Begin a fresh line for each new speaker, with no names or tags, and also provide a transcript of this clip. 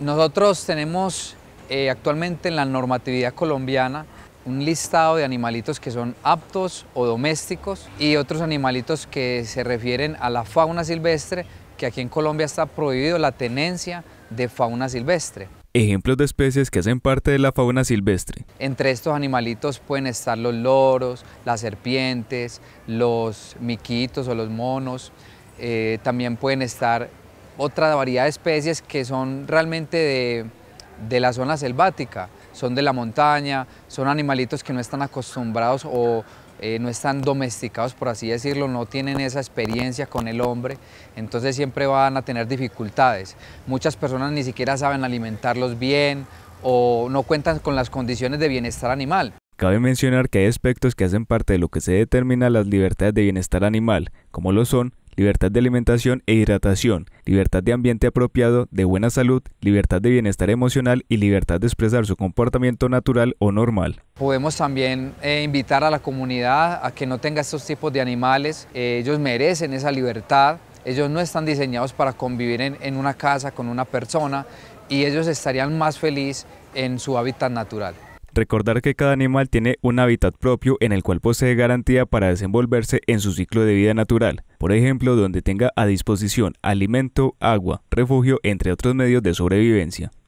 Nosotros tenemos eh, actualmente en la normatividad colombiana un listado de animalitos que son aptos o domésticos y otros animalitos que se refieren a la fauna silvestre, que aquí en Colombia está prohibido la tenencia de fauna silvestre.
Ejemplos de especies que hacen parte de la fauna silvestre.
Entre estos animalitos pueden estar los loros, las serpientes, los miquitos o los monos, eh, también pueden estar otra variedad de especies que son realmente de, la zona selvática, son de la montaña, son animalitos que no están acostumbrados o eh, no están domesticados, por así decirlo, no tienen esa experiencia con el hombre, entonces siempre van a tener dificultades. Muchas personas ni siquiera saben alimentarlos bien o no cuentan con las condiciones de bienestar animal.
Cabe mencionar que hay aspectos que hacen parte de lo que se determina las libertades de bienestar animal, como lo son libertad de alimentación e hidratación, libertad de ambiente apropiado, de buena salud, libertad de bienestar emocional y libertad de expresar su comportamiento natural o normal.
Podemos también eh, invitar a la comunidad a que no tenga estos tipos de animales, eh, ellos merecen esa libertad, ellos no están diseñados para convivir en, en una casa con una persona y ellos estarían más felices en su hábitat natural.
Recordar que cada animal tiene un hábitat propio en el cual posee garantía para desenvolverse en su ciclo de vida natural, por ejemplo, donde tenga a disposición alimento, agua, refugio, entre otros medios de sobrevivencia.